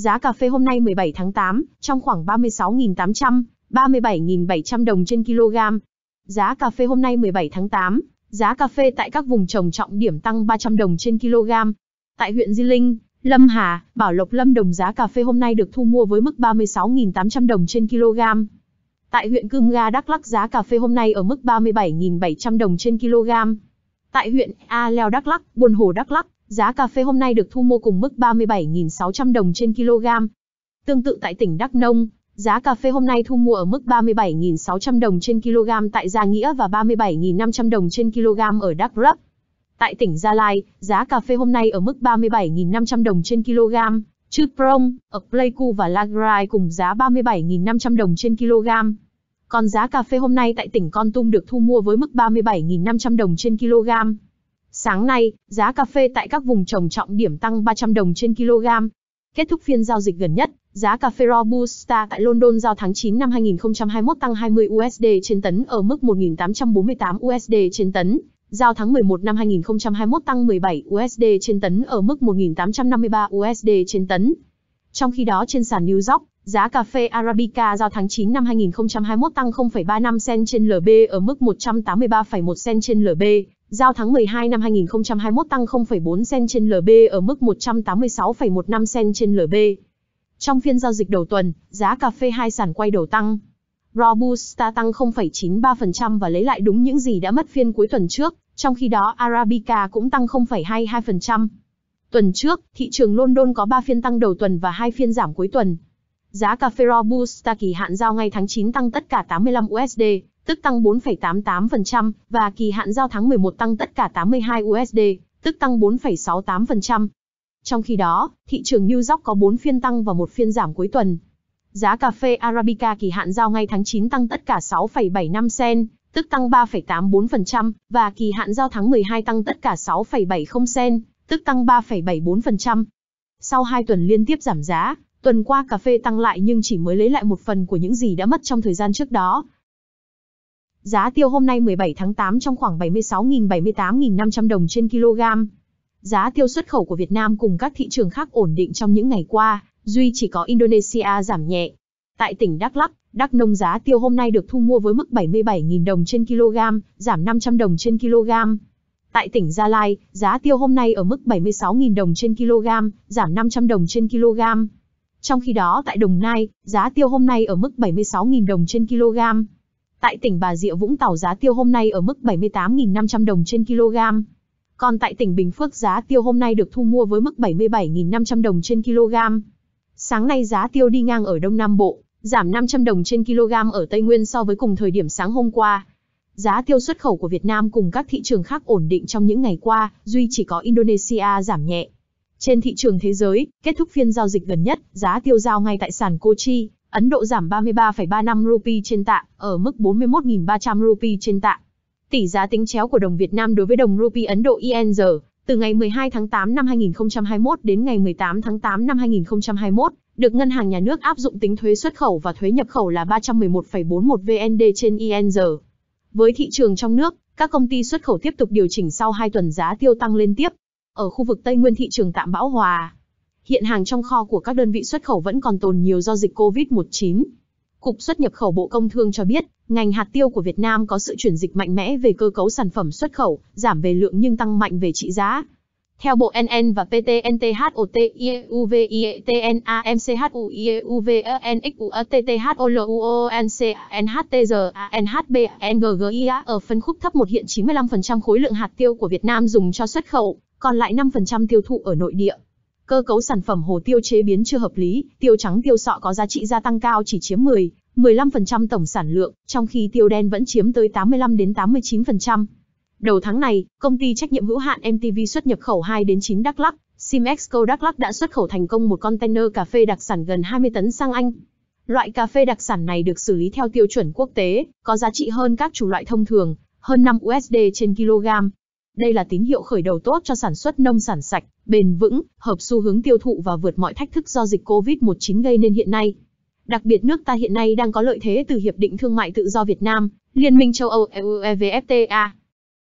Giá cà phê hôm nay 17 tháng 8, trong khoảng 36.800, 37.700 đồng trên kg. Giá cà phê hôm nay 17 tháng 8, giá cà phê tại các vùng trồng trọng điểm tăng 300 đồng trên kg. Tại huyện Di Linh, Lâm Hà, Bảo Lộc Lâm Đồng giá cà phê hôm nay được thu mua với mức 36.800 đồng trên kg. Tại huyện Cư Ga Đắk Lắc giá cà phê hôm nay ở mức 37.700 đồng trên kg. Tại huyện A Leo Đắk Lắc, Buồn Hồ Đắk Lắc, Giá cà phê hôm nay được thu mua cùng mức 37.600 đồng trên kg. Tương tự tại tỉnh Đắk Nông, giá cà phê hôm nay thu mua ở mức 37.600 đồng trên kg tại Gia Nghĩa và 37.500 đồng trên kg ở Đắk Lắk. Tại tỉnh Gia Lai, giá cà phê hôm nay ở mức 37.500 đồng trên kg, Chut Prong, ở Pleiku và Lagrai cùng giá 37.500 đồng trên kg. Còn giá cà phê hôm nay tại tỉnh Con Tum được thu mua với mức 37.500 đồng trên kg. Sáng nay, giá cà phê tại các vùng trồng trọng điểm tăng 300 đồng trên kg. Kết thúc phiên giao dịch gần nhất, giá cà phê Robusta tại London giao tháng 9 năm 2021 tăng 20 USD trên tấn ở mức 1.848 USD trên tấn, giao tháng 11 năm 2021 tăng 17 USD trên tấn ở mức 1.853 USD trên tấn. Trong khi đó trên sàn New York, giá cà phê Arabica giao tháng 9 năm 2021 tăng 0,35 cent trên LB ở mức 183,1 cent trên LB, Giao tháng 12 năm 2021 tăng 0,4 cent trên LB ở mức 186,15 cent trên LB. Trong phiên giao dịch đầu tuần, giá cà phê hai sản quay đầu tăng. Robusta tăng 0,93% và lấy lại đúng những gì đã mất phiên cuối tuần trước, trong khi đó Arabica cũng tăng 0,22%. Tuần trước, thị trường London có 3 phiên tăng đầu tuần và 2 phiên giảm cuối tuần. Giá cà phê Robusta kỳ hạn giao ngay tháng 9 tăng tất cả 85 USD, tức tăng 4,88%, và kỳ hạn giao tháng 11 tăng tất cả 82 USD, tức tăng 4,68%. Trong khi đó, thị trường New York có 4 phiên tăng và một phiên giảm cuối tuần. Giá cà phê Arabica kỳ hạn giao ngay tháng 9 tăng tất cả 6,75 sen, tức tăng 3,84%, và kỳ hạn giao tháng 12 tăng tất cả 6,70 sen, tức tăng 3,74%. Sau 2 tuần liên tiếp giảm giá, tuần qua cà phê tăng lại nhưng chỉ mới lấy lại một phần của những gì đã mất trong thời gian trước đó, Giá tiêu hôm nay 17 tháng 8 trong khoảng 76 000 500 đồng trên kg. Giá tiêu xuất khẩu của Việt Nam cùng các thị trường khác ổn định trong những ngày qua, duy chỉ có Indonesia giảm nhẹ. Tại tỉnh Đắk Lắk, Đắk Nông giá tiêu hôm nay được thu mua với mức 77.000 đồng trên kg, giảm 500 đồng trên kg. Tại tỉnh Gia Lai, giá tiêu hôm nay ở mức 76.000 đồng trên kg, giảm 500 đồng trên kg. Trong khi đó tại Đồng Nai, giá tiêu hôm nay ở mức 76.000 đồng trên kg, Tại tỉnh Bà Rịa Vũng Tàu giá tiêu hôm nay ở mức 78.500 đồng trên kg. Còn tại tỉnh Bình Phước giá tiêu hôm nay được thu mua với mức 77.500 đồng trên kg. Sáng nay giá tiêu đi ngang ở Đông Nam Bộ, giảm 500 đồng trên kg ở Tây Nguyên so với cùng thời điểm sáng hôm qua. Giá tiêu xuất khẩu của Việt Nam cùng các thị trường khác ổn định trong những ngày qua, duy chỉ có Indonesia giảm nhẹ. Trên thị trường thế giới, kết thúc phiên giao dịch gần nhất, giá tiêu giao ngay tại sàn Kochi, Ấn Độ giảm 33,35 rupee trên tạ, ở mức 41.300 rupee trên tạ. Tỷ giá tính chéo của đồng Việt Nam đối với đồng rupee Ấn Độ INR, từ ngày 12 tháng 8 năm 2021 đến ngày 18 tháng 8 năm 2021, được Ngân hàng Nhà nước áp dụng tính thuế xuất khẩu và thuế nhập khẩu là 311,41 VND trên INR. Với thị trường trong nước, các công ty xuất khẩu tiếp tục điều chỉnh sau 2 tuần giá tiêu tăng liên tiếp. Ở khu vực Tây Nguyên thị trường tạm bão hòa, hiện hàng trong kho của các đơn vị xuất khẩu vẫn còn tồn nhiều do dịch COVID-19. Cục xuất nhập khẩu Bộ Công Thương cho biết, ngành hạt tiêu của Việt Nam có sự chuyển dịch mạnh mẽ về cơ cấu sản phẩm xuất khẩu, giảm về lượng nhưng tăng mạnh về trị giá. Theo Bộ NN và PTNTHOTIUVIETNAMCHUIUVENXUTTHOLUONCANHTGANHBNGGIA e ở phân khúc thấp một hiện 95% khối lượng hạt tiêu của Việt Nam dùng cho xuất khẩu, còn lại 5% tiêu thụ ở nội địa. Cơ cấu sản phẩm hồ tiêu chế biến chưa hợp lý, tiêu trắng tiêu sọ có giá trị gia tăng cao chỉ chiếm 10, 15% tổng sản lượng, trong khi tiêu đen vẫn chiếm tới 85 đến 89%. Đầu tháng này, công ty trách nhiệm hữu hạn MTV xuất nhập khẩu 2 đến 9 Đắk Lắk, Simexco Đắk Lắk đã xuất khẩu thành công một container cà phê đặc sản gần 20 tấn sang Anh. Loại cà phê đặc sản này được xử lý theo tiêu chuẩn quốc tế, có giá trị hơn các chủ loại thông thường, hơn 5 USD trên kg, đây là tín hiệu khởi đầu tốt cho sản xuất nông sản sạch, bền vững, hợp xu hướng tiêu thụ và vượt mọi thách thức do dịch COVID-19 gây nên hiện nay. Đặc biệt nước ta hiện nay đang có lợi thế từ Hiệp định Thương mại Tự do Việt Nam, Liên minh châu Âu EU EVFTA.